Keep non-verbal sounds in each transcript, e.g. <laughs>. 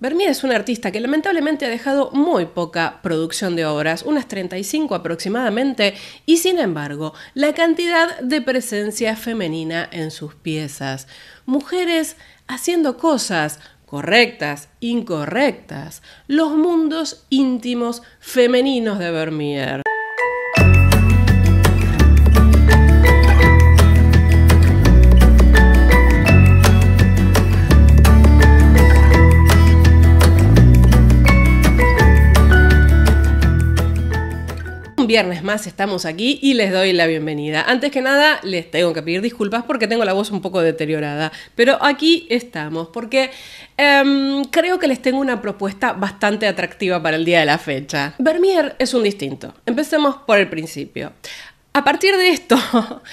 Vermeer es un artista que lamentablemente ha dejado muy poca producción de obras, unas 35 aproximadamente, y sin embargo, la cantidad de presencia femenina en sus piezas. Mujeres haciendo cosas correctas, incorrectas, los mundos íntimos femeninos de Vermeer. viernes más estamos aquí y les doy la bienvenida. Antes que nada, les tengo que pedir disculpas porque tengo la voz un poco deteriorada, pero aquí estamos porque em, creo que les tengo una propuesta bastante atractiva para el día de la fecha. Vermeer es un distinto. Empecemos por el principio. A partir de esto,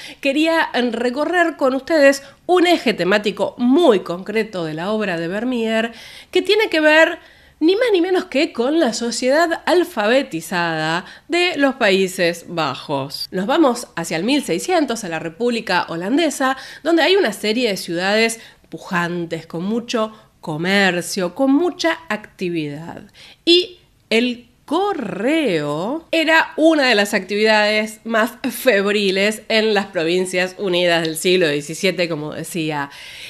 <laughs> quería recorrer con ustedes un eje temático muy concreto de la obra de Vermeer que tiene que ver ni más ni menos que con la sociedad alfabetizada de los Países Bajos. Nos vamos hacia el 1600, a la República Holandesa, donde hay una serie de ciudades pujantes, con mucho comercio, con mucha actividad. Y el correo era una de las actividades más febriles en las provincias unidas del siglo XVII, como decía.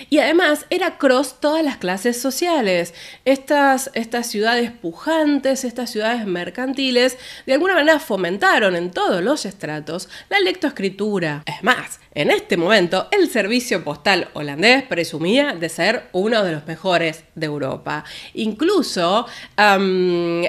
Y además era cross todas las clases sociales. Estas, estas ciudades pujantes, estas ciudades mercantiles, de alguna manera fomentaron en todos los estratos la lectoescritura. Es más, en este momento el servicio postal holandés presumía de ser uno de los mejores de Europa. Incluso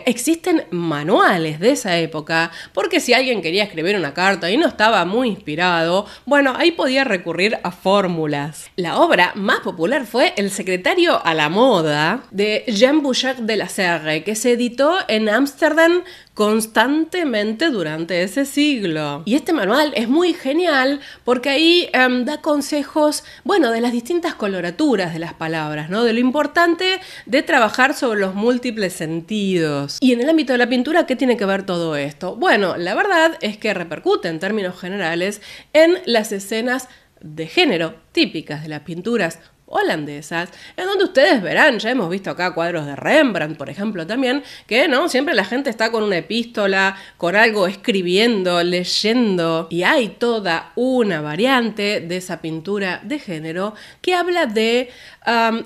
existen manuales de esa época, porque si alguien quería escribir una carta y no estaba muy inspirado, bueno, ahí podía recurrir a fórmulas. La obra más popular fue El secretario a la moda de Jean Bouchard de la Serre, que se editó en Ámsterdam constantemente durante ese siglo. Y este manual es muy genial porque ahí em, da consejos, bueno, de las distintas coloraturas de las palabras, ¿no? De lo importante de trabajar sobre los múltiples sentidos. Y en el ámbito de la pintura, ¿qué tiene que ver todo esto? Bueno, la verdad es que repercute en términos generales en las escenas de género típicas de las pinturas holandesas, en donde ustedes verán, ya hemos visto acá cuadros de Rembrandt, por ejemplo, también, que no, siempre la gente está con una epístola, con algo escribiendo, leyendo, y hay toda una variante de esa pintura de género que habla de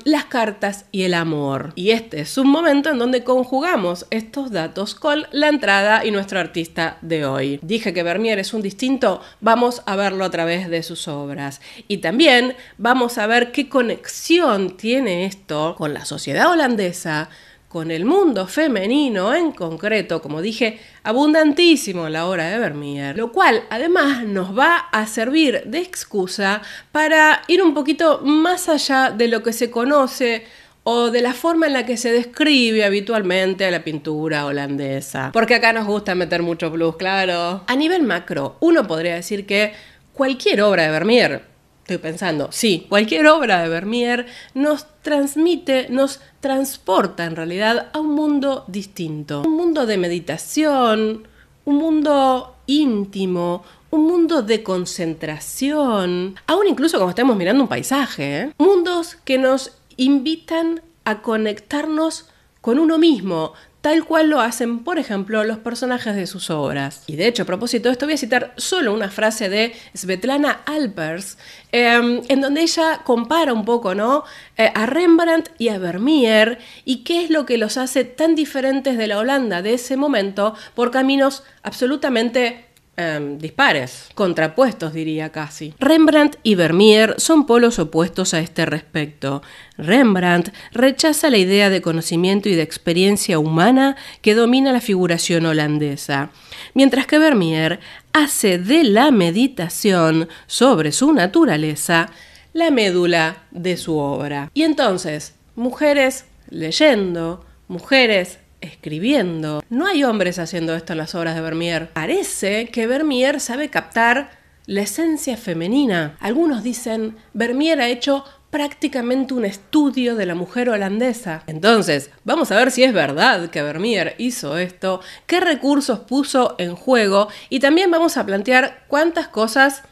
las cartas y el amor. Y este es un momento en donde conjugamos estos datos con la entrada y nuestro artista de hoy. Dije que Vermeer es un distinto, vamos a verlo a través de sus obras. Y también vamos a ver qué con tiene esto con la sociedad holandesa, con el mundo femenino en concreto, como dije, abundantísimo la obra de Vermeer, lo cual además nos va a servir de excusa para ir un poquito más allá de lo que se conoce o de la forma en la que se describe habitualmente a la pintura holandesa. Porque acá nos gusta meter mucho blues, claro. A nivel macro, uno podría decir que cualquier obra de Vermeer, estoy pensando, sí, cualquier obra de Vermeer nos transmite, nos transporta en realidad a un mundo distinto, un mundo de meditación, un mundo íntimo, un mundo de concentración, aún incluso como estamos mirando un paisaje, ¿eh? mundos que nos invitan a conectarnos con uno mismo tal cual lo hacen, por ejemplo, los personajes de sus obras. Y de hecho, a propósito de esto, voy a citar solo una frase de Svetlana Alpers, em, en donde ella compara un poco ¿no? Eh, a Rembrandt y a Vermeer y qué es lo que los hace tan diferentes de la Holanda de ese momento por caminos absolutamente Em, dispares, contrapuestos diría casi. Rembrandt y Vermeer son polos opuestos a este respecto. Rembrandt rechaza la idea de conocimiento y de experiencia humana que domina la figuración holandesa, mientras que Vermeer hace de la meditación sobre su naturaleza la médula de su obra. Y entonces, mujeres leyendo, mujeres escribiendo. No hay hombres haciendo esto en las obras de Vermeer. Parece que Vermeer sabe captar la esencia femenina. Algunos dicen, Vermeer ha hecho prácticamente un estudio de la mujer holandesa. Entonces, vamos a ver si es verdad que Vermeer hizo esto, qué recursos puso en juego y también vamos a plantear cuántas cosas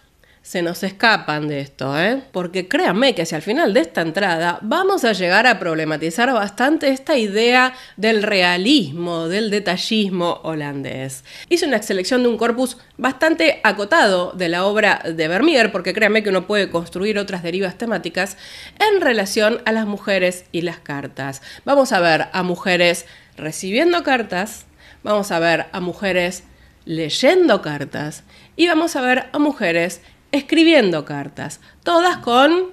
se nos escapan de esto, ¿eh? Porque créanme que hacia el final de esta entrada vamos a llegar a problematizar bastante esta idea del realismo, del detallismo holandés. Hice una selección de un corpus bastante acotado de la obra de Vermeer, porque créanme que uno puede construir otras derivas temáticas en relación a las mujeres y las cartas. Vamos a ver a mujeres recibiendo cartas, vamos a ver a mujeres leyendo cartas y vamos a ver a mujeres escribiendo cartas, todas con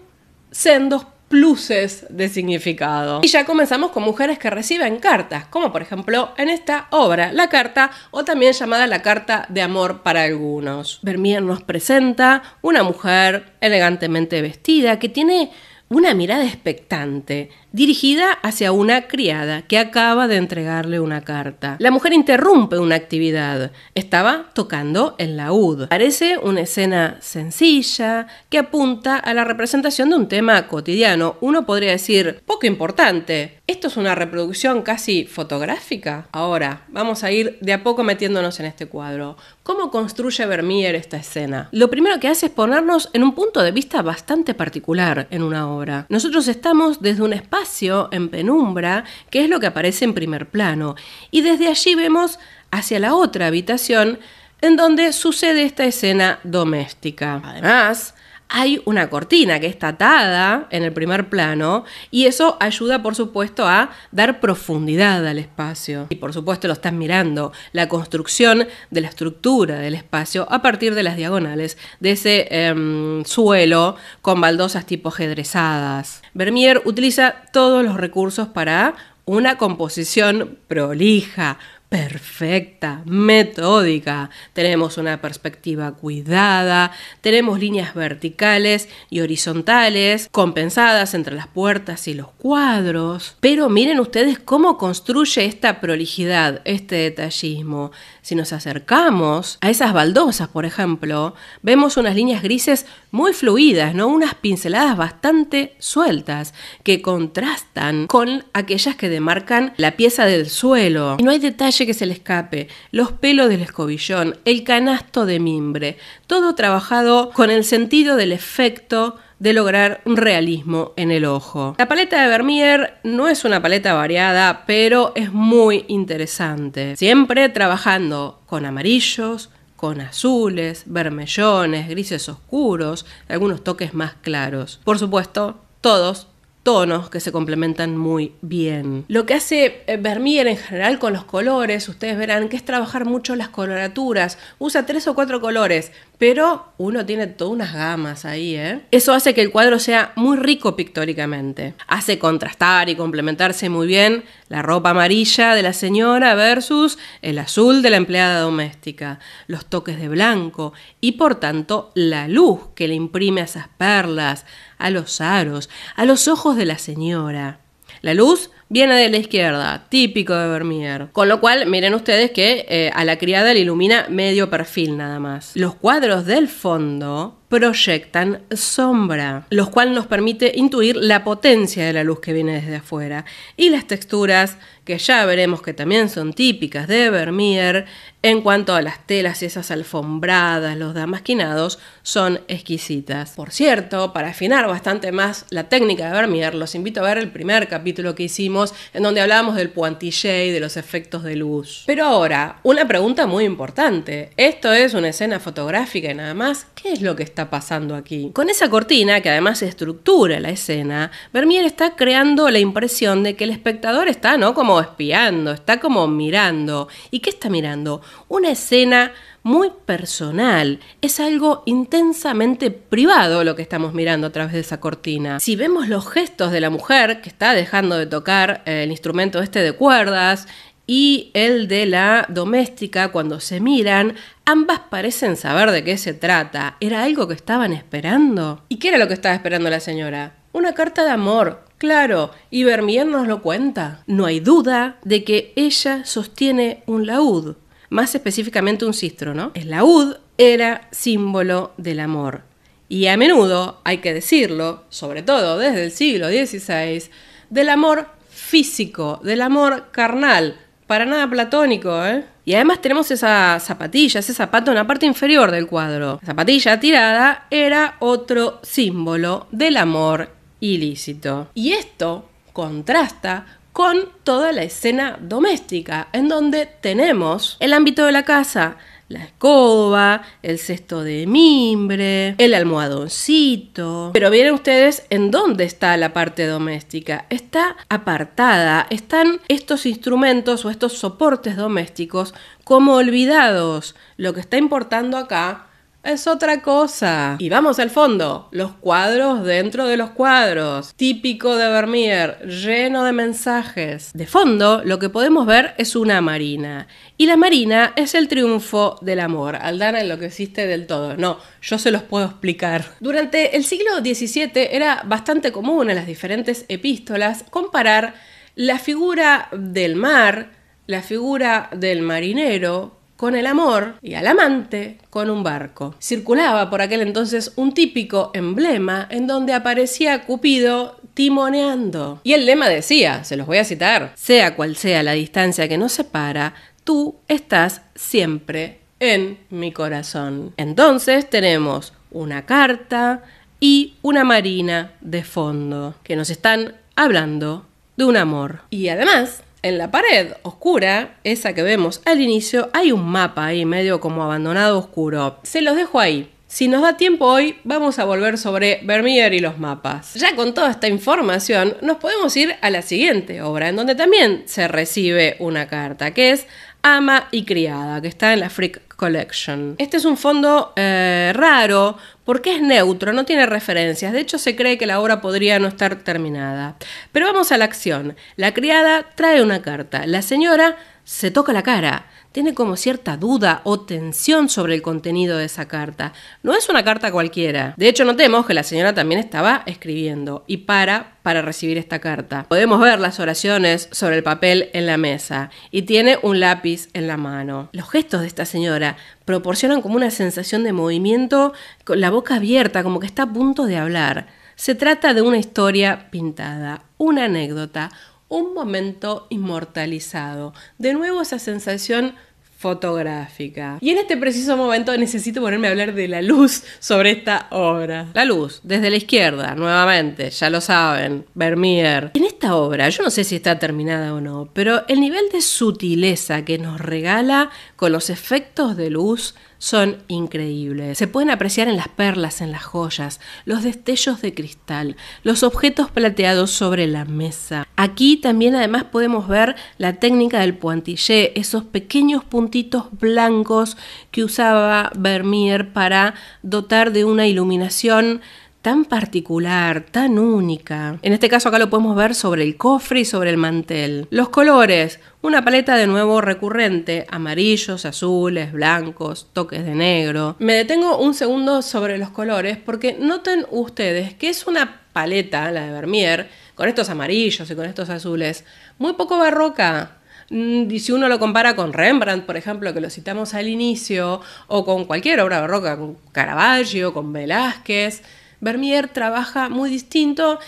sendos pluses de significado. Y ya comenzamos con mujeres que reciben cartas, como por ejemplo en esta obra, la carta o también llamada la carta de amor para algunos. Vermeer nos presenta una mujer elegantemente vestida que tiene una mirada expectante, dirigida hacia una criada que acaba de entregarle una carta. La mujer interrumpe una actividad. Estaba tocando el laúd. Parece una escena sencilla que apunta a la representación de un tema cotidiano. Uno podría decir, poco importante. Esto es una reproducción casi fotográfica. Ahora, vamos a ir de a poco metiéndonos en este cuadro. ¿Cómo construye Vermeer esta escena? Lo primero que hace es ponernos en un punto de vista bastante particular en una obra. Nosotros estamos desde un espacio en penumbra, que es lo que aparece en primer plano. Y desde allí vemos hacia la otra habitación en donde sucede esta escena doméstica. Además, hay una cortina que está atada en el primer plano y eso ayuda, por supuesto, a dar profundidad al espacio. Y por supuesto lo estás mirando, la construcción de la estructura del espacio a partir de las diagonales de ese em, suelo con baldosas tipo ajedrezadas. Vermeer utiliza todos los recursos para una composición prolija, perfecta, metódica. Tenemos una perspectiva cuidada, tenemos líneas verticales y horizontales compensadas entre las puertas y los cuadros. Pero miren ustedes cómo construye esta prolijidad, este detallismo. Si nos acercamos a esas baldosas, por ejemplo, vemos unas líneas grises muy fluidas, ¿no? Unas pinceladas bastante sueltas que contrastan con aquellas que demarcan la pieza del suelo. no hay detalle que se le escape, los pelos del escobillón, el canasto de mimbre, todo trabajado con el sentido del efecto de lograr un realismo en el ojo. La paleta de Vermeer no es una paleta variada, pero es muy interesante. Siempre trabajando con amarillos, con azules, vermellones, grises oscuros, algunos toques más claros. Por supuesto, todos tonos que se complementan muy bien. Lo que hace eh, Vermeer en general con los colores, ustedes verán que es trabajar mucho las coloraturas. Usa tres o cuatro colores, pero uno tiene todas unas gamas ahí, ¿eh? Eso hace que el cuadro sea muy rico pictóricamente. Hace contrastar y complementarse muy bien la ropa amarilla de la señora versus el azul de la empleada doméstica, los toques de blanco y por tanto la luz que le imprime a esas perlas, a los aros, a los ojos de la señora. La luz viene de la izquierda, típico de Vermeer. Con lo cual, miren ustedes que eh, a la criada le ilumina medio perfil nada más. Los cuadros del fondo proyectan sombra, lo cual nos permite intuir la potencia de la luz que viene desde afuera. Y las texturas, que ya veremos que también son típicas de Vermeer, en cuanto a las telas y esas alfombradas, los damasquinados, son exquisitas. Por cierto, para afinar bastante más la técnica de Vermeer, los invito a ver el primer capítulo que hicimos en donde hablábamos del Pointillé y de los efectos de luz. Pero ahora, una pregunta muy importante. Esto es una escena fotográfica y nada más. ¿Qué es lo que está pasando aquí? Con esa cortina, que además estructura la escena, Vermeer está creando la impresión de que el espectador está, ¿no? Como espiando, está como mirando. ¿Y qué está mirando? Una escena muy personal, es algo intensamente privado lo que estamos mirando a través de esa cortina. Si vemos los gestos de la mujer que está dejando de tocar eh, el instrumento este de cuerdas y el de la doméstica cuando se miran, ambas parecen saber de qué se trata. ¿Era algo que estaban esperando? ¿Y qué era lo que estaba esperando la señora? Una carta de amor, claro, y Vermier nos lo cuenta. No hay duda de que ella sostiene un laúd más específicamente un cistro, ¿no? El laúd era símbolo del amor. Y a menudo, hay que decirlo, sobre todo desde el siglo XVI, del amor físico, del amor carnal, para nada platónico, ¿eh? Y además tenemos esa zapatilla, ese zapato en la parte inferior del cuadro. La zapatilla tirada era otro símbolo del amor ilícito. Y esto contrasta con toda la escena doméstica, en donde tenemos el ámbito de la casa, la escoba, el cesto de mimbre, el almohadoncito. Pero miren ustedes en dónde está la parte doméstica. Está apartada, están estos instrumentos o estos soportes domésticos como olvidados. Lo que está importando acá es otra cosa. Y vamos al fondo, los cuadros dentro de los cuadros, típico de Vermeer, lleno de mensajes. De fondo, lo que podemos ver es una marina. Y la marina es el triunfo del amor. Aldana existe del todo. No, yo se los puedo explicar. Durante el siglo XVII era bastante común en las diferentes epístolas comparar la figura del mar, la figura del marinero, con el amor y al amante con un barco. Circulaba por aquel entonces un típico emblema en donde aparecía Cupido timoneando. Y el lema decía, se los voy a citar, sea cual sea la distancia que nos separa, tú estás siempre en mi corazón. Entonces tenemos una carta y una marina de fondo que nos están hablando de un amor. Y además en la pared oscura, esa que vemos al inicio, hay un mapa ahí medio como abandonado oscuro. Se los dejo ahí. Si nos da tiempo hoy, vamos a volver sobre Vermeer y los mapas. Ya con toda esta información, nos podemos ir a la siguiente obra, en donde también se recibe una carta, que es Ama y Criada, que está en la Frick Collection. Este es un fondo eh, raro porque es neutro, no tiene referencias. De hecho, se cree que la obra podría no estar terminada. Pero vamos a la acción. La criada trae una carta. La señora se toca la cara tiene como cierta duda o tensión sobre el contenido de esa carta. No es una carta cualquiera. De hecho, notemos que la señora también estaba escribiendo y para para recibir esta carta. Podemos ver las oraciones sobre el papel en la mesa y tiene un lápiz en la mano. Los gestos de esta señora proporcionan como una sensación de movimiento con la boca abierta, como que está a punto de hablar. Se trata de una historia pintada, una anécdota, un momento inmortalizado. De nuevo esa sensación fotográfica. Y en este preciso momento necesito ponerme a hablar de la luz sobre esta obra. La luz, desde la izquierda, nuevamente, ya lo saben, Vermeer. En esta obra, yo no sé si está terminada o no, pero el nivel de sutileza que nos regala con los efectos de luz son increíbles. Se pueden apreciar en las perlas, en las joyas, los destellos de cristal, los objetos plateados sobre la mesa. Aquí también además podemos ver la técnica del pointillé, esos pequeños puntitos blancos que usaba Vermeer para dotar de una iluminación tan particular, tan única. En este caso acá lo podemos ver sobre el cofre y sobre el mantel. Los colores, una paleta de nuevo recurrente, amarillos, azules, blancos, toques de negro. Me detengo un segundo sobre los colores porque noten ustedes que es una paleta, la de Vermeer, con estos amarillos y con estos azules, muy poco barroca. Mm, y si uno lo compara con Rembrandt, por ejemplo, que lo citamos al inicio, o con cualquier obra barroca, con Caravaggio, con Velázquez, Vermeer trabaja muy distinto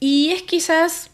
y es quizás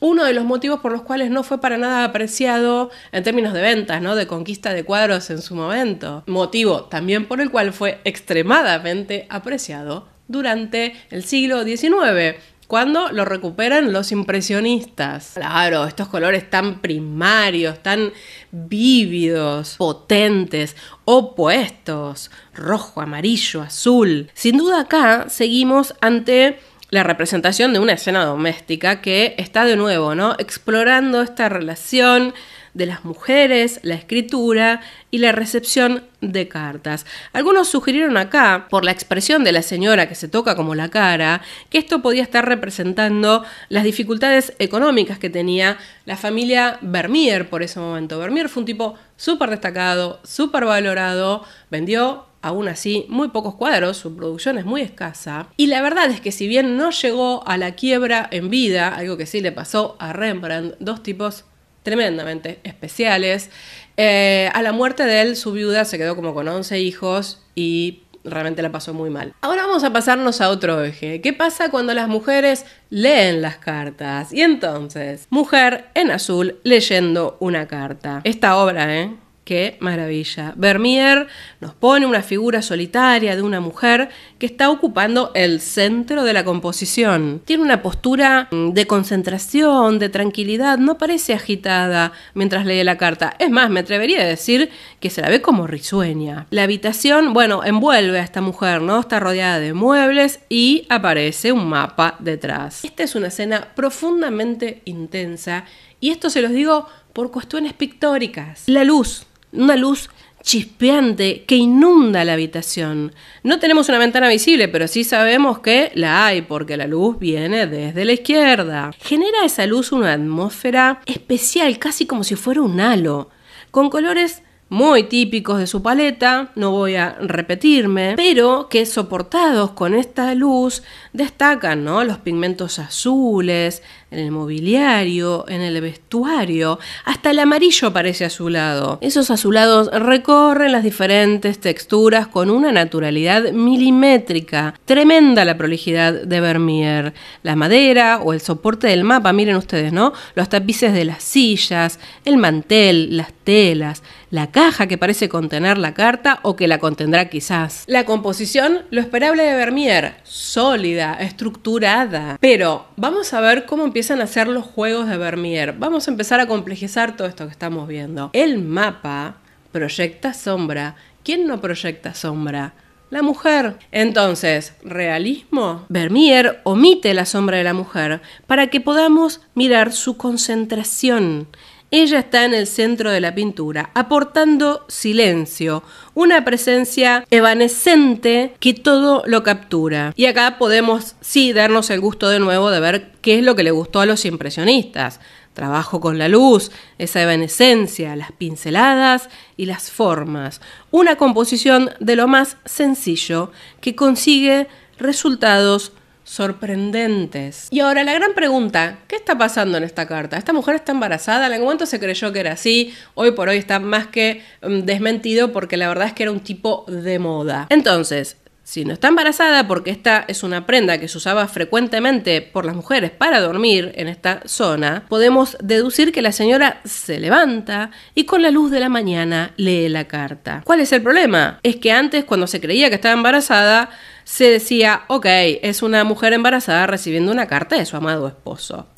uno de los motivos por los cuales no fue para nada apreciado en términos de ventas, ¿no? de conquista de cuadros en su momento. Motivo también por el cual fue extremadamente apreciado durante el siglo XIX, cuando lo recuperan los impresionistas. Claro, estos colores tan primarios, tan vívidos, potentes, opuestos, rojo, amarillo, azul. Sin duda acá seguimos ante la representación de una escena doméstica que está de nuevo, ¿no? Explorando esta relación de las mujeres, la escritura y la recepción de cartas. Algunos sugirieron acá, por la expresión de la señora que se toca como la cara, que esto podía estar representando las dificultades económicas que tenía la familia Vermeer por ese momento. Vermeer fue un tipo súper destacado, súper valorado, vendió aún así muy pocos cuadros, su producción es muy escasa. Y la verdad es que si bien no llegó a la quiebra en vida, algo que sí le pasó a Rembrandt, dos tipos tremendamente especiales, eh, a la muerte de él su viuda se quedó como con 11 hijos y realmente la pasó muy mal. Ahora vamos a pasarnos a otro eje. ¿Qué pasa cuando las mujeres leen las cartas? Y entonces, mujer en azul leyendo una carta. Esta obra, ¿eh? Qué maravilla. Vermeer nos pone una figura solitaria de una mujer que está ocupando el centro de la composición. Tiene una postura mm, de concentración, de tranquilidad, no parece agitada mientras lee la carta. Es más, me atrevería a decir que se la ve como risueña. La habitación, bueno, envuelve a esta mujer, ¿no? Está rodeada de muebles y aparece un mapa detrás. Esta es una escena profundamente intensa y esto se los digo por cuestiones pictóricas. La luz una luz chispeante que inunda la habitación. No tenemos una ventana visible, pero sí sabemos que la hay porque la luz viene desde la izquierda. Genera esa luz una atmósfera especial, casi como si fuera un halo, con colores muy típicos de su paleta, no voy a repetirme, pero que soportados con esta luz destacan los pigmentos azules, en el mobiliario, en el vestuario, hasta el amarillo parece azulado. Esos azulados recorren las diferentes texturas con una naturalidad milimétrica. Tremenda la prolijidad de Vermeer. La madera o el soporte del mapa, miren ustedes, ¿no? Los tapices de las sillas, el mantel, las telas, la caja que parece contener la carta o que la contendrá quizás. La composición, lo esperable de Vermeer, sólida, estructurada. Pero vamos a ver cómo empieza a hacer los juegos de Vermeer. Vamos a empezar a complejizar todo esto que estamos viendo. El mapa proyecta sombra. ¿Quién no proyecta sombra? La mujer. Entonces, realismo. Vermeer omite la sombra de la mujer para que podamos mirar su concentración ella está en el centro de la pintura, aportando silencio, una presencia evanescente que todo lo captura. Y acá podemos, sí, darnos el gusto de nuevo de ver qué es lo que le gustó a los impresionistas. Trabajo con la luz, esa evanescencia, las pinceladas y las formas. Una composición de lo más sencillo que consigue resultados sorprendentes. Y ahora la gran pregunta, ¿qué está pasando en esta carta? ¿Esta mujer está embarazada? ¿En algún momento se creyó que era así? Hoy por hoy está más que mm, desmentido porque la verdad es que era un tipo de moda. Entonces, si no está embarazada, porque esta es una prenda que se usaba frecuentemente por las mujeres para dormir en esta zona, podemos deducir que la señora se levanta y con la luz de la mañana lee la carta. ¿Cuál es el problema? Es que antes, cuando se creía que estaba embarazada, se decía, ok, es una mujer embarazada recibiendo una carta de su amado esposo.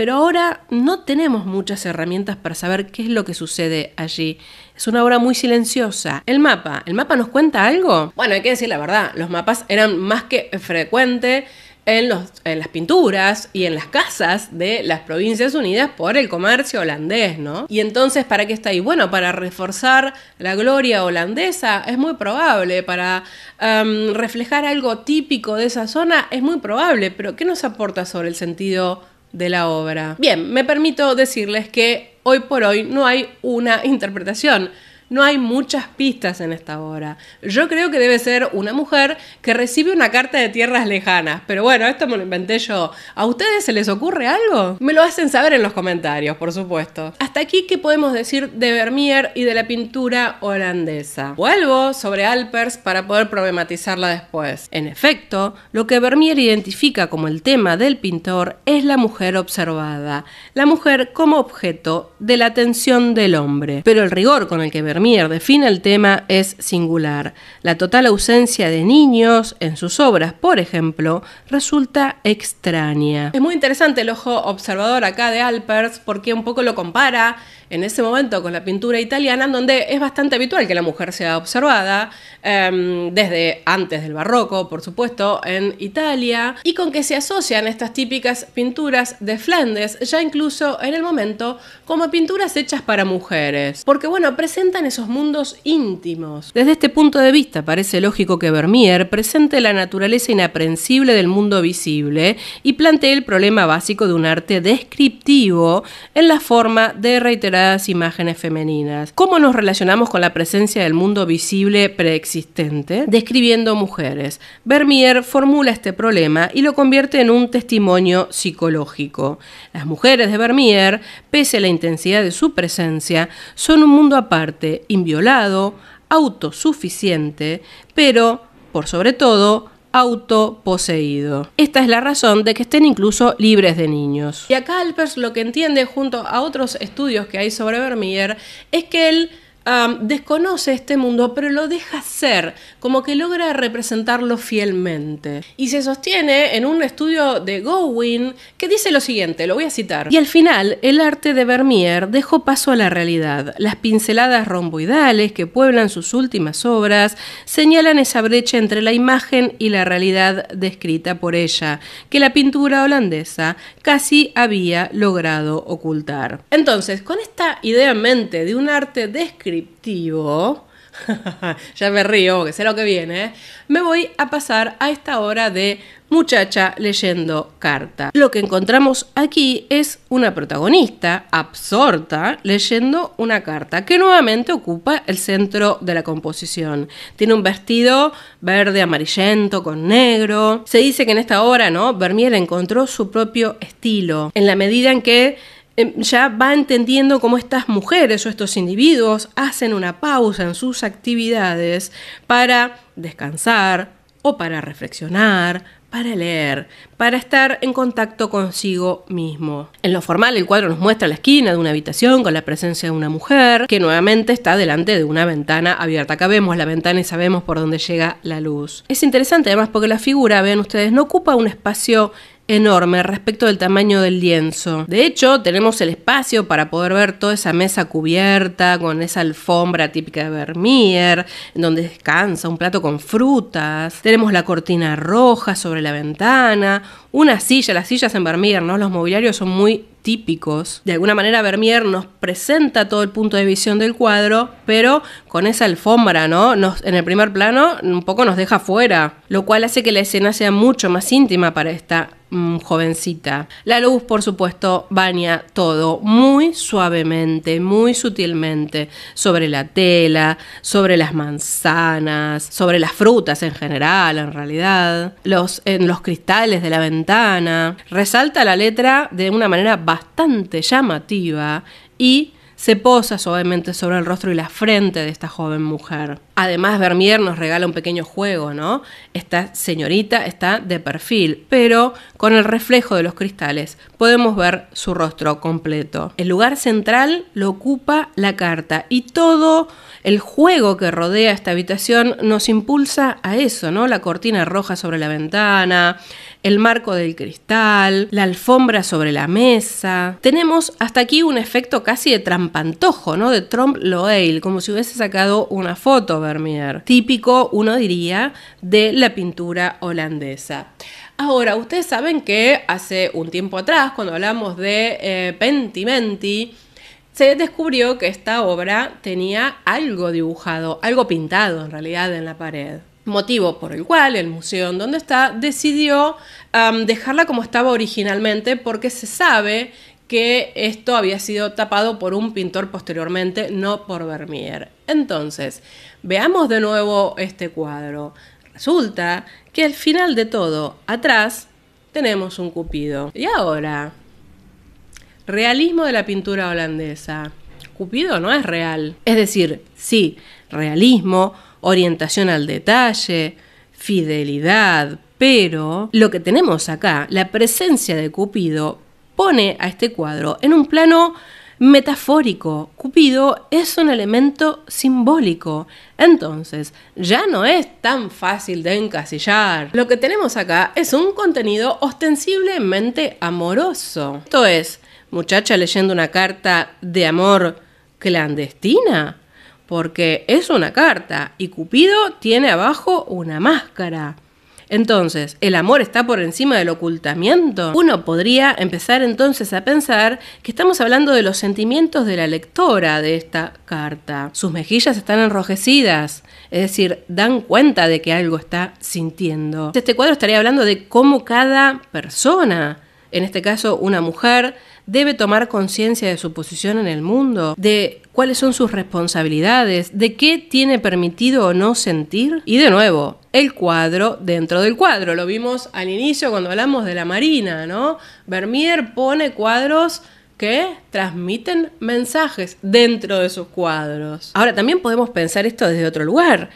Pero ahora no tenemos muchas herramientas para saber qué es lo que sucede allí. Es una obra muy silenciosa. El mapa, ¿el mapa nos cuenta algo? Bueno, hay que decir la verdad, los mapas eran más que frecuentes. En, las pinturas y en las casas de las provincias unidas por el comercio holandés, ¿no? Y entonces, ¿para qué está ahí? Bueno, para reforzar la gloria holandesa es muy probable, para em, reflejar algo típico de esa zona es muy probable, pero ¿qué nos aporta sobre el sentido de la obra. Bien, me permito decirles que hoy por hoy no hay una interpretación no hay muchas pistas en esta obra. Yo creo que debe ser una mujer que recibe una carta de tierras lejanas, pero bueno, esto me lo inventé yo. ¿A ustedes se les ocurre algo? Me lo hacen saber en los comentarios, por supuesto. Hasta aquí, ¿qué podemos decir de Vermeer y de la pintura holandesa? Vuelvo sobre Alpers para poder problematizarla después. En efecto, lo que Vermeer identifica como el tema del pintor es la mujer observada, la mujer como objeto de la atención del hombre. Pero el rigor con el que Vermeer Vermeer define el tema es singular. La total ausencia de niños en sus obras, por ejemplo, resulta extraña. Es muy interesante el ojo observador acá de Alpers porque un poco lo compara en ese momento con la pintura italiana, donde es bastante habitual que la mujer sea observada, em, desde antes del barroco, por supuesto, en Italia, y con que se asocian estas típicas pinturas de Flandes, ya incluso en el momento, como pinturas hechas para mujeres, porque bueno, presentan esos mundos íntimos. Desde este punto de vista parece lógico que Vermeer presente la naturaleza inaprensible del mundo visible y plantee el problema básico de un arte descriptivo en la forma de reiteradas imágenes femeninas. ¿Cómo nos relacionamos con la presencia del mundo visible preexistente? Describiendo mujeres. Vermeer formula este problema y lo convierte en un testimonio psicológico. Las mujeres de Vermeer, pese a la intensidad de su presencia, son un mundo aparte inviolado, autosuficiente, pero, por sobre todo, autoposeído. Esta es la razón de que estén incluso libres de niños. Y acá Alpers lo que entiende, junto a otros estudios que hay sobre Vermeer, es que él desconoce este mundo, pero lo deja ser, como que logra representarlo fielmente. Y se sostiene en un estudio de Gowin que dice lo siguiente, lo voy a citar. Y al final, el arte de Vermeer dejó paso a la realidad. Las pinceladas romboidales que pueblan sus últimas obras señalan esa brecha entre la imagen y la realidad descrita por ella, que la pintura holandesa casi había logrado ocultar. Entonces, con esta idea en mente de un arte descrito, descriptivo, <laughs> ya me río, que sé lo que viene, me voy a pasar a esta hora de muchacha leyendo carta. Lo que encontramos aquí es una protagonista absorta leyendo una carta que nuevamente ocupa el centro de la composición. Tiene un vestido verde amarillento con negro. Se dice que en esta hora ¿no? Vermeer encontró su propio estilo en la medida en que Em, ya va entendiendo cómo estas mujeres o estos individuos hacen una pausa en sus actividades para descansar o para reflexionar, para leer, para estar en contacto consigo mismo. En lo formal, el cuadro nos muestra la esquina de una habitación con la presencia de una mujer que nuevamente está delante de una ventana abierta. Acá vemos la ventana y sabemos por dónde llega la luz. Es interesante además porque la figura, vean ustedes, no ocupa un espacio enorme respecto del tamaño del lienzo. De hecho, tenemos el espacio para poder ver toda esa mesa cubierta con esa alfombra típica de Vermeer, en donde descansa un plato con frutas. Tenemos la cortina roja sobre la ventana, una silla, las sillas en Vermeer, ¿no? Los mobiliarios son muy típicos. De alguna manera Vermeer nos presenta todo el punto de visión del cuadro, pero con esa alfombra, ¿no? Nos, en el primer plano un poco nos deja fuera, lo cual hace que la escena sea mucho más íntima para esta mm, jovencita. La luz, por supuesto, baña todo muy suavemente, muy sutilmente, sobre la tela, sobre las manzanas, sobre las frutas en general, en realidad, los, en los cristales de la ventana ventana. Resalta la letra de una manera bastante llamativa y se posa suavemente sobre el rostro y la frente de esta joven mujer. Además, Vermier nos regala un pequeño juego, ¿no? Esta señorita está de perfil, pero con el reflejo de los cristales podemos ver su rostro completo. El lugar central lo ocupa la carta y todo el juego que rodea esta habitación nos impulsa a eso, ¿no? La cortina roja sobre la ventana, el marco del cristal, la alfombra sobre la mesa. Tenemos hasta aquí un efecto casi de trampantojo, ¿no? De Trump Loeil, como si hubiese sacado una foto Vermeer, típico, uno diría, de la pintura holandesa. Ahora, ustedes saben que hace un tiempo atrás, cuando hablamos de eh, Pentimenti, se descubrió que esta obra tenía algo dibujado, algo pintado en realidad en la pared. Motivo por el cual el museo en donde está decidió dejarla como estaba originalmente porque se sabe que esto había sido tapado por un pintor posteriormente, no por Vermeer. Entonces, veamos de nuevo este cuadro. Resulta que al final de todo, atrás, tenemos un Cupido. Y ahora, realismo de la pintura holandesa. Cupido no es real. Es decir, sí, realismo, orientación al detalle, fidelidad, pero lo que tenemos acá, la presencia de Cupido, pone a este cuadro en un plano metafórico. Cupido es un elemento simbólico. Entonces, ya no es tan fácil de encasillar. Lo que tenemos acá es un contenido ostensiblemente amoroso. Esto es, muchacha leyendo una carta de amor clandestina. Porque es una carta y Cupido tiene abajo una máscara. Entonces, ¿el amor está por encima del ocultamiento? Uno podría empezar entonces a pensar que estamos hablando de los sentimientos de la lectora de esta carta. Sus mejillas están enrojecidas, es decir, dan cuenta de que algo está sintiendo. Este cuadro estaría hablando de cómo cada persona, en este caso una mujer, debe tomar conciencia de su posición en el mundo, de cuáles son sus responsabilidades, de qué tiene permitido o no sentir. Y de nuevo, el cuadro dentro del cuadro. Lo vimos al inicio cuando hablamos de la Marina, ¿no? Vermeer pone cuadros que transmiten mensajes dentro de sus cuadros. Ahora, también podemos pensar esto desde otro lugar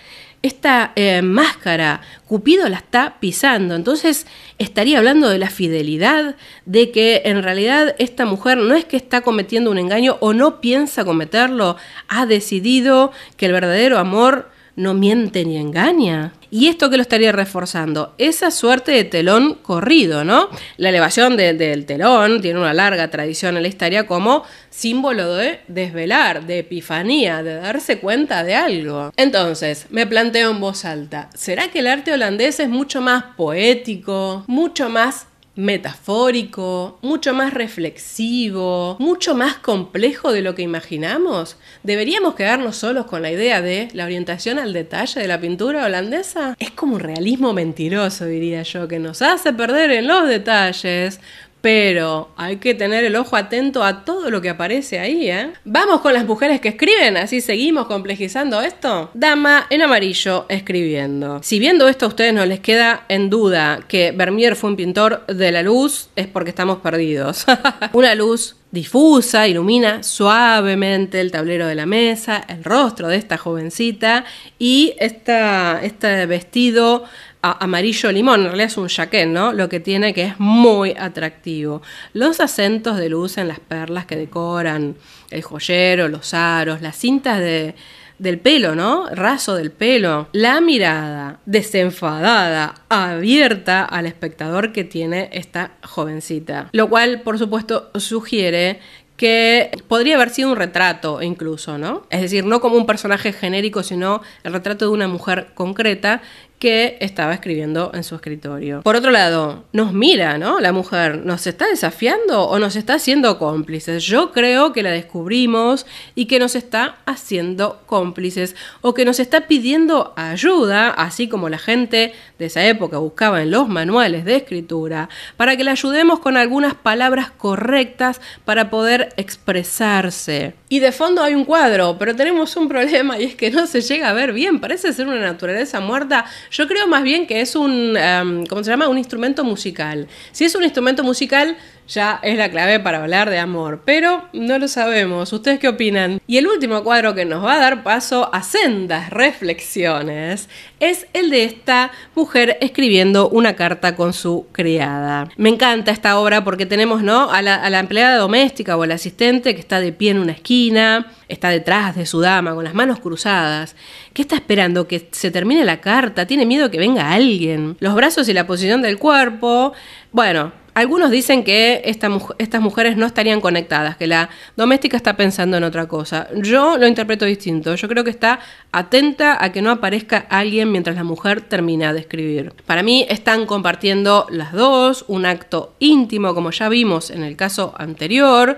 esta eh, máscara Cupido la está pisando. Entonces estaría hablando de la fidelidad, de que en realidad esta mujer no es que está cometiendo un engaño o no piensa cometerlo, ha decidido que el verdadero amor no miente ni engaña. Y esto que lo estaría reforzando, esa suerte de telón corrido, ¿no? La elevación del telón tiene una larga tradición en la historia como símbolo de desvelar, de epifanía, de darse cuenta de algo. Entonces, me planteo en voz alta, ¿será que el arte holandés es mucho más poético, mucho más metafórico, mucho más reflexivo, mucho más complejo de lo que imaginamos? ¿Deberíamos quedarnos solos con la idea de la orientación al detalle de la pintura holandesa? Es como un realismo mentiroso, diría yo, que nos hace perder en los detalles pero hay que tener el ojo atento a todo lo que aparece ahí, ¿eh? Vamos con las mujeres que escriben, así seguimos complejizando esto. Dama en amarillo escribiendo. Si viendo esto a ustedes no les queda en duda que Vermeer fue un pintor de la luz, es porque estamos perdidos. <laughs> Una luz difusa, ilumina suavemente el tablero de la mesa, el rostro de esta jovencita y esta, este vestido amarillo limón, en realidad es un jaquet, ¿no? Lo que tiene que es muy atractivo. Los acentos de luz en las perlas que decoran el joyero, los aros, las cintas de, del pelo, ¿no? Raso del pelo. La mirada desenfadada, abierta al espectador que tiene esta jovencita. Lo cual, por supuesto, sugiere que podría haber sido un retrato incluso, ¿no? Es decir, no como un personaje genérico, sino el retrato de una mujer concreta que estaba escribiendo en su escritorio. Por otro lado, nos mira, ¿no? La mujer, ¿nos está desafiando o nos está haciendo cómplices? Yo creo que la descubrimos y que nos está haciendo cómplices o que nos está pidiendo ayuda, así como la gente de esa época buscaba en los manuales de escritura, para que la ayudemos con algunas palabras correctas para poder expresarse. Y de fondo hay un cuadro, pero tenemos un problema y es que no se llega a ver bien, parece ser una naturaleza muerta yo creo más bien que es un, em, ¿cómo se llama? Un instrumento musical. Si es un instrumento musical, ya es la clave para hablar de amor, pero no lo sabemos. ¿Ustedes qué opinan? Y el último cuadro que nos va a dar paso a sendas reflexiones es el de esta mujer escribiendo una carta con su criada. Me encanta esta obra porque tenemos ¿no? a, la, empleada doméstica o al asistente que está de pie en una esquina, está detrás de su dama con las manos cruzadas. que está esperando? ¿Que se termine la carta? ¿Tiene miedo que venga alguien? Los brazos y la posición del cuerpo. Bueno, algunos dicen que estas mujeres no estarían conectadas, que la doméstica está pensando en otra cosa. Yo lo interpreto distinto. Yo creo que está atenta a que no aparezca alguien mientras la mujer termina de escribir. Para mí están compartiendo las dos un acto íntimo, como ya vimos en el caso anterior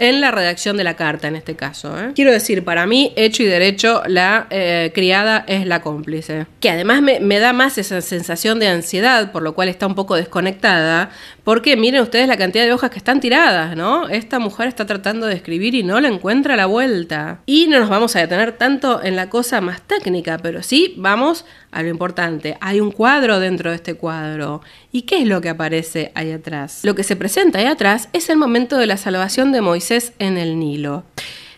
en la redacción de la carta en este caso. ¿eh? Quiero decir, para mí, hecho y derecho, la eh, criada es la cómplice. Que además me, da más esa sensación de ansiedad, por lo cual está un poco desconectada, porque miren ustedes la cantidad de hojas que están tiradas, ¿no? Esta mujer está tratando de escribir y no la encuentra a la vuelta. Y no nos vamos a detener tanto en la cosa más técnica, pero sí vamos a lo importante. Hay un cuadro dentro de este cuadro. ¿Y qué es lo que aparece ahí atrás? Lo que se presenta ahí atrás es el momento de la salvación de Moisés en el Nilo.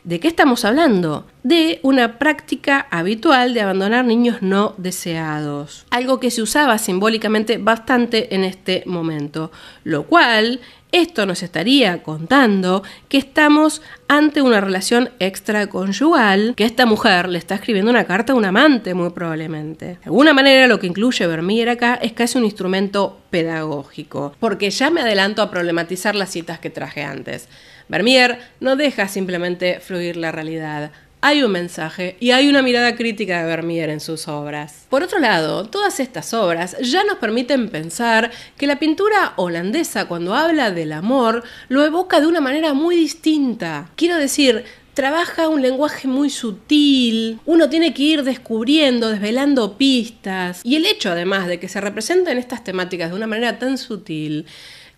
¿De qué estamos hablando? De una práctica habitual de abandonar niños no deseados, algo que se usaba simbólicamente bastante en este momento, lo cual esto nos estaría contando que estamos ante una relación extraconyugal, que esta mujer le está escribiendo una carta a un amante muy probablemente. De alguna manera lo que incluye Vermeer acá es casi un instrumento pedagógico, porque ya me adelanto a problematizar las citas que traje antes. Vermeer no deja simplemente fluir la realidad. Hay un mensaje y hay una mirada crítica de Vermeer en sus obras. Por otro lado, todas estas obras ya nos permiten pensar que la pintura holandesa cuando habla del amor lo evoca de una manera muy distinta. Quiero decir, trabaja un lenguaje muy sutil, uno tiene que ir descubriendo, desvelando pistas, y el hecho además de que se representen estas temáticas de una manera tan sutil,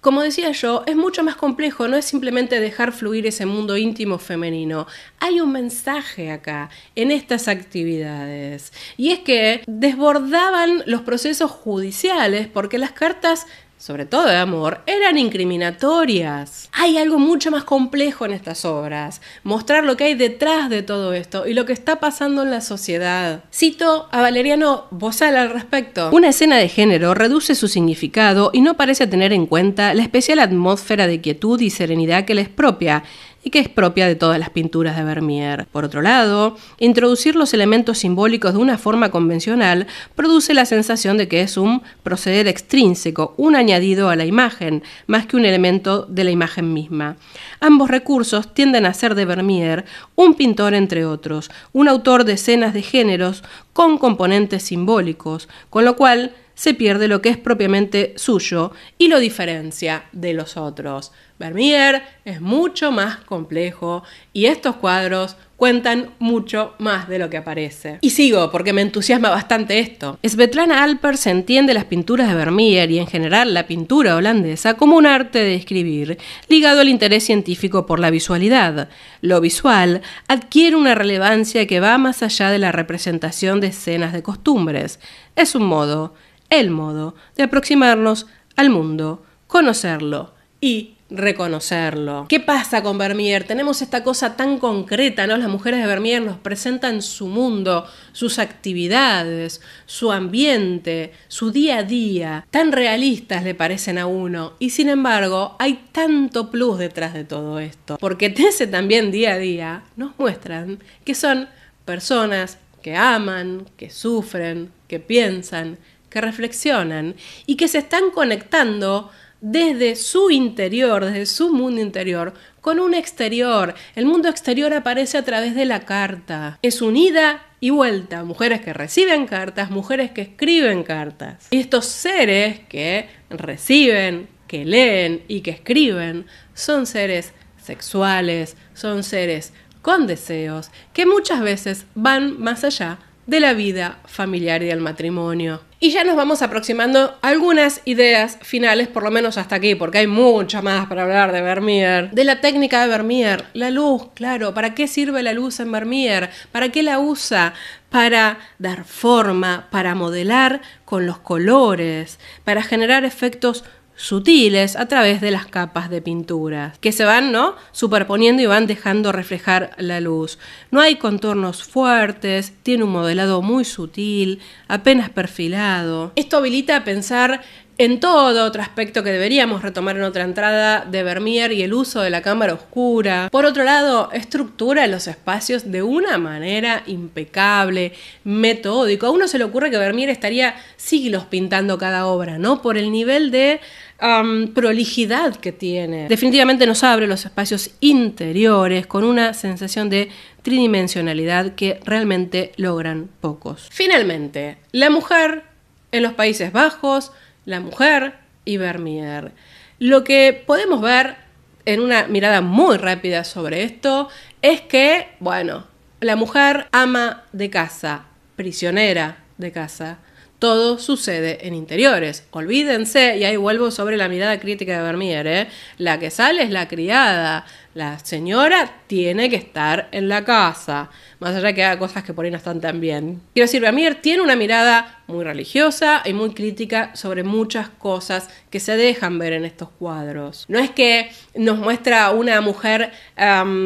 como decía yo, es mucho más complejo, no es simplemente dejar fluir ese mundo íntimo femenino. Hay un mensaje acá, en estas actividades. Y es que desbordaban los procesos judiciales porque las cartas sobre todo de amor, eran incriminatorias. Hay algo mucho más complejo en estas obras, mostrar lo que hay detrás de todo esto y lo que está pasando en la sociedad. Cito a Valeriano Bozal al respecto. Una escena de género reduce su significado y no parece tener en cuenta la especial atmósfera de quietud y serenidad que les propia, y que es propia de todas las pinturas de Vermeer. Por otro lado, introducir los elementos simbólicos de una forma convencional produce la sensación de que es un proceder extrínseco, un añadido a la imagen, más que un elemento de la imagen misma. Ambos recursos tienden a ser de Vermeer un pintor entre otros, un autor de escenas de géneros con componentes simbólicos, con lo cual se pierde lo que es propiamente suyo y lo diferencia de los otros. Vermeer es mucho más complejo y estos cuadros cuentan mucho más de lo que aparece. Y sigo, porque me entusiasma bastante esto. Svetlana Alper se entiende las pinturas de Vermeer y en general la pintura holandesa como un arte de escribir, ligado al interés científico por la visualidad. Lo visual adquiere una relevancia que va más allá de la representación de escenas de costumbres. Es un modo, el modo de aproximarnos al mundo, conocerlo y reconocerlo. ¿Qué pasa con Vermier? Tenemos esta cosa tan concreta, ¿no? Las mujeres de Vermier nos presentan su mundo, sus actividades, su ambiente, su día a día. Tan realistas le parecen a uno. Y sin embargo, hay tanto plus detrás de todo esto. Porque ese también día a día nos muestran que son personas que aman, que sufren, que piensan, que reflexionan y que se están conectando desde su interior, desde su mundo interior, con un exterior. El mundo exterior aparece a través de la carta. Es unida y vuelta. Mujeres que reciben cartas, mujeres que escriben cartas. Y estos seres que reciben, que leen y que escriben, son seres sexuales, son seres con deseos, que muchas veces van más allá de la vida familiar y del matrimonio. Y ya nos vamos aproximando a algunas ideas finales, por lo menos hasta aquí, porque hay mucha más para hablar de Vermeer. De la técnica de Vermeer, la luz, claro, ¿para qué sirve la luz en Vermeer? ¿Para qué la usa? Para dar forma, para modelar con los colores, para generar efectos sutiles a través de las capas de pintura que se van ¿no? superponiendo y van dejando reflejar la luz. No hay contornos fuertes, tiene un modelado muy sutil, apenas perfilado. Esto habilita a pensar en todo otro aspecto que deberíamos retomar en otra entrada de Vermeer y el uso de la cámara oscura. Por otro lado, estructura los espacios de una manera impecable, metódico. A uno se le ocurre que Vermeer estaría siglos pintando cada obra, ¿no? Por el nivel de prolijidad que tiene. Definitivamente nos abre los espacios interiores con una sensación de tridimensionalidad que realmente logran pocos. Finalmente, la mujer en los Países Bajos la mujer y Vermeer. Lo que podemos ver en una mirada muy rápida sobre esto es que, bueno, la mujer ama de casa, prisionera de casa. Todo sucede en interiores. Olvídense, y ahí vuelvo sobre la mirada crítica de Vermeer, ¿eh? la que sale es la criada, la señora tiene que estar en la casa, más allá que haga cosas que por ahí no están tan bien. Quiero decir, Vermeer tiene una mirada muy religiosa y muy crítica sobre muchas cosas que se dejan ver en estos cuadros. No es que nos muestra una mujer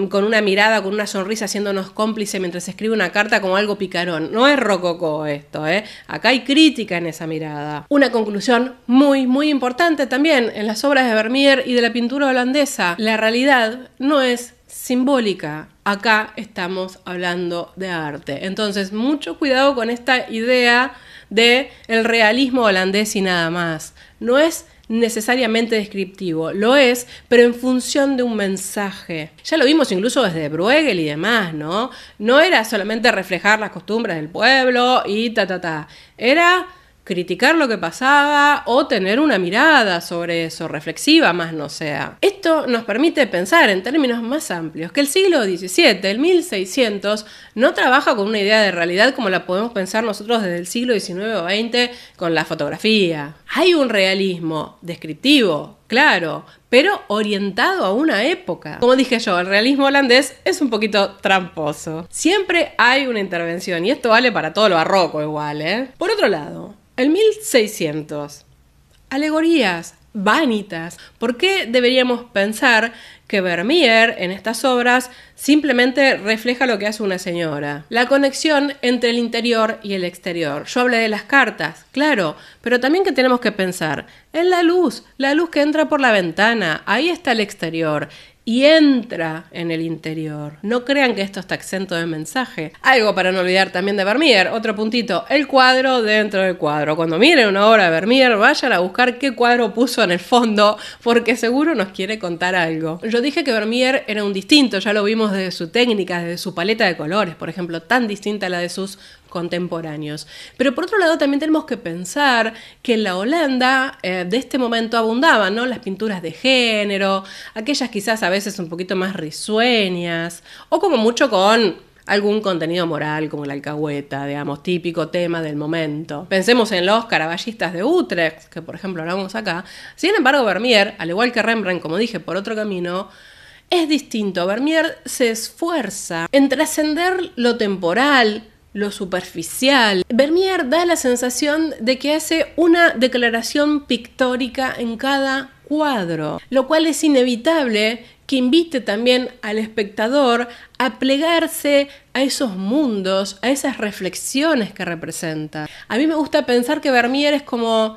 con una mirada, con una sonrisa, haciéndonos cómplice mientras escribe una carta como algo picarón. No es rococó esto, ¿eh? Acá hay crítica en esa mirada. Una conclusión muy, muy importante también en las obras de Vermeer y de la pintura holandesa. La realidad no es simbólica. Acá estamos hablando de arte. Entonces, mucho cuidado con esta idea de el realismo holandés y nada más. No es necesariamente descriptivo, lo es, pero en función de un mensaje. Ya lo vimos incluso desde Bruegel y demás, ¿no? No era solamente reflejar las costumbres del pueblo y ta ta ta. Era criticar lo que pasaba o tener una mirada sobre eso, reflexiva más no sea. Esto nos permite pensar en términos más amplios, que el siglo XVII, el 1600, no trabaja con una idea de realidad como la podemos pensar nosotros desde el siglo XIX o XX con la fotografía. Hay un realismo descriptivo, claro, pero orientado a una época. Como dije yo, el realismo holandés es un poquito tramposo. Siempre hay una intervención y esto vale para todo lo barroco igual, ¿eh? Por otro lado, el 1600. Alegorías, vanitas. ¿Por qué deberíamos pensar que Vermeer en estas obras simplemente refleja lo que hace una señora? La conexión entre el interior y el exterior. Yo hablé de las cartas, claro, pero también que tenemos que pensar en la luz, la luz que entra por la ventana, ahí está el exterior y entra en el interior. No crean que esto está exento de mensaje. Algo para no olvidar también de Vermeer, otro puntito, el cuadro dentro del cuadro. Cuando miren una obra de Vermeer, vayan a buscar qué cuadro puso en el fondo, porque seguro nos quiere contar algo. Yo dije que Vermeer era un distinto, ya lo vimos desde su técnica, desde su paleta de colores, por ejemplo, tan distinta a la de sus contemporáneos. Pero por otro lado también tenemos que pensar que en la Holanda eh, de este momento abundaban ¿no? las pinturas de género, aquellas quizás a veces un poquito más risueñas o como mucho con algún contenido moral como la alcahueta, digamos, típico tema del momento. Pensemos en los caraballistas de Utrecht, que por ejemplo hablamos acá. Sin embargo, Vermeer, al igual que Rembrandt, como dije, por otro camino, es distinto. Vermeer se esfuerza en trascender lo temporal, lo superficial. Vermeer da la sensación de que hace una declaración pictórica en cada cuadro, lo cual es inevitable que invite también al espectador a plegarse a esos mundos, a esas reflexiones que representa. A mí me gusta pensar que Vermeer es como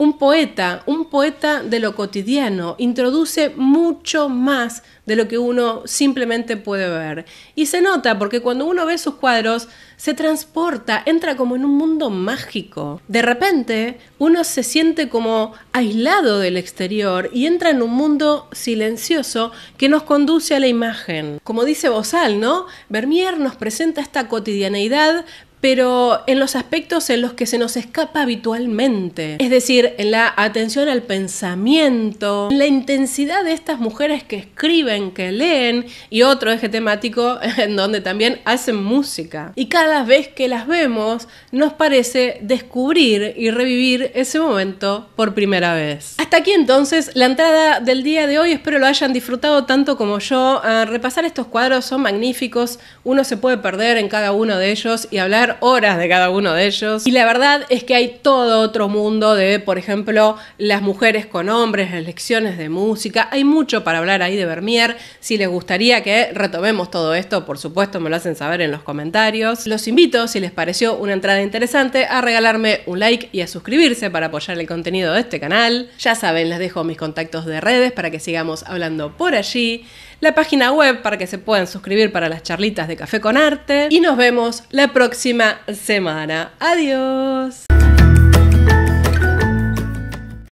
un poeta, un poeta de lo cotidiano, introduce mucho más de lo que uno simplemente puede ver. Y se nota porque cuando uno ve sus cuadros, se transporta, entra como en un mundo mágico. De repente, uno se siente como aislado del exterior y entra en un mundo silencioso que nos conduce a la imagen. Como dice Bozal, ¿no? Vermeer nos presenta esta cotidianeidad, pero en los aspectos en los que se nos escapa habitualmente. Es decir, en la atención al pensamiento, en la intensidad de estas mujeres que escriben, que leen, y otro eje temático <laughs> en donde también hacen música. Y cada vez que las vemos, nos parece descubrir y revivir ese momento por primera vez. Hasta aquí entonces la entrada del día de hoy. Espero lo hayan disfrutado tanto como yo. Ah, repasar estos cuadros son magníficos. Uno se puede perder en cada uno de ellos y hablar horas de cada uno de ellos. Y la verdad es que hay todo otro mundo de, por ejemplo, las mujeres con hombres, las lecciones de música. Hay mucho para hablar ahí de Vermeer. Si les gustaría que retomemos todo esto, por supuesto, me lo hacen saber en los comentarios. Los invito, si les pareció una entrada interesante, a regalarme un like y a suscribirse para apoyar el contenido de este canal. Ya saben, les dejo mis contactos de redes para que sigamos hablando por allí la página web para que se puedan suscribir para las charlitas de Café con Arte. Y nos vemos la próxima semana. Adiós.